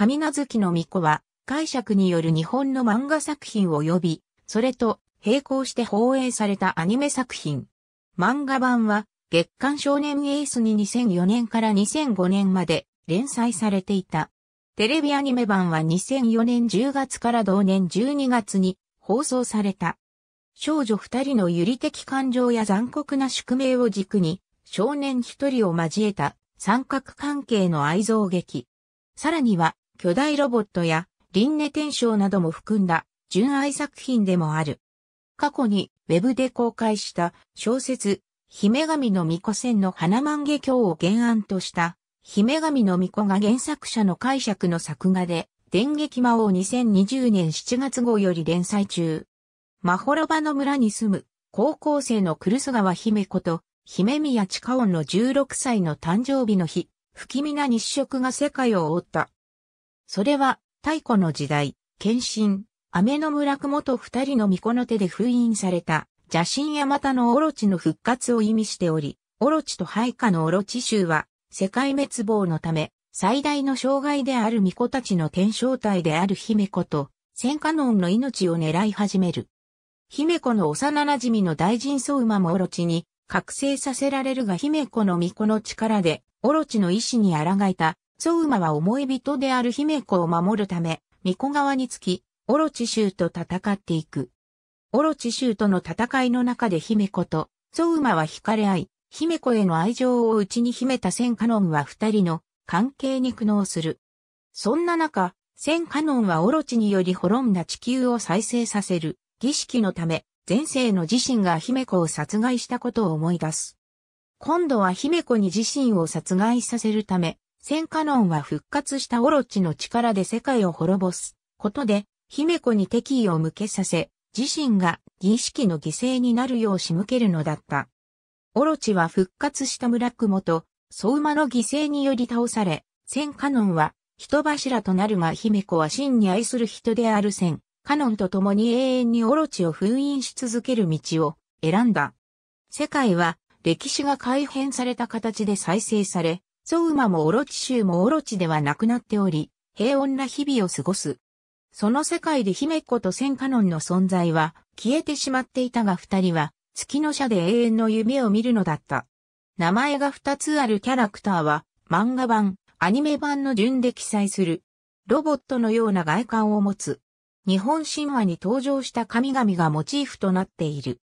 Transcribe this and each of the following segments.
神奈月の巫女は、解釈による日本の漫画作品を呼び、それと並行して放映されたアニメ作品。漫画版は、月刊少年エースに2004年から2005年まで連載されていた。テレビアニメ版は2004年10月から同年12月に放送された。少女二人の有理的感情や残酷な宿命を軸に、少年一人を交えた三角関係の愛憎劇。さらには、巨大ロボットや、輪廻転生なども含んだ、純愛作品でもある。過去に、ウェブで公開した小説、姫神の巫女戦の花万華鏡を原案とした、姫神の巫女が原作者の解釈の作画で、電撃魔王2020年7月号より連載中。マホロバの村に住む高校生のクルス川姫子と姫宮近下音の16歳の誕生日の日、不気味な日食が世界を覆ったそれは、太古の時代、献身、雨の村雲と二人の巫女の手で封印された、邪神やまたのオロチの復活を意味しており、オロチと配下のオロチ衆は、世界滅亡のため、最大の障害である巫女たちの天正体である姫子と、戦火能の命を狙い始める。姫子の幼馴染の大臣相馬もオロチに覚醒させられるが姫子の巫女の力で、オロチの意志に抗えたウマは思い人である姫子を守るため、巫女側につき、オロチ州と戦っていく。オロチ州との戦いの中で姫子と、ウマは惹かれ合い、姫子への愛情を内に秘めた千カノンは二人の関係に苦悩する。そんな中、千カノンはオロチにより滅んだ地球を再生させる儀式のため、前世の自身が姫子を殺害したことを思い出す。今度は姫子に自身を殺害させるため、センカノンは復活したオロチの力で世界を滅ぼすことで、姫子に敵意を向けさせ、自身が儀式の犠牲になるよう仕向けるのだった。オロチは復活した村雲と、相馬の犠牲により倒され、センカノンは人柱となるが姫子は真に愛する人であるセン、カノンと共に永遠にオロチを封印し続ける道を選んだ。世界は歴史が改変された形で再生され、ゾウマもオロチ州もオロチではなくなっており、平穏な日々を過ごす。その世界で姫子とセンカノンの存在は消えてしまっていたが二人は月の社で永遠の夢を見るのだった。名前が二つあるキャラクターは漫画版、アニメ版の順で記載する。ロボットのような外観を持つ。日本神話に登場した神々がモチーフとなっている。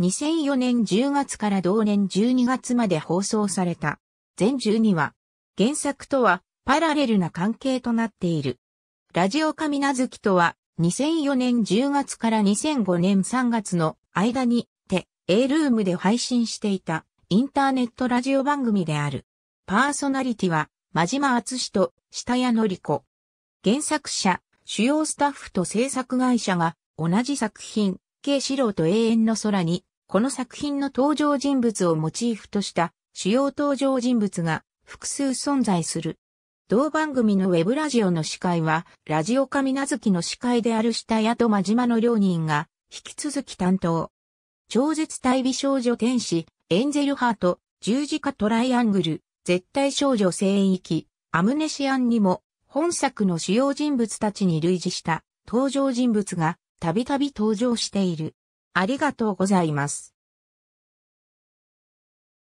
2004年10月から同年12月まで放送された。全12話。原作とはパラレルな関係となっている。ラジオ神奈月とは2004年10月から2005年3月の間にて A ルームで配信していたインターネットラジオ番組である。パーソナリティは真島厚史と下谷のり子。原作者、主要スタッフと制作会社が同じ作品、K 四郎と永遠の空に、この作品の登場人物をモチーフとした主要登場人物が複数存在する。同番組のウェブラジオの司会は、ラジオ神ズ月の司会である下谷と真島の両人が、引き続き担当。超絶対美少女天使、エンゼルハート、十字架トライアングル、絶対少女聖域、アムネシアンにも、本作の主要人物たちに類似した登場人物が、たびたび登場している。ありがとうございます。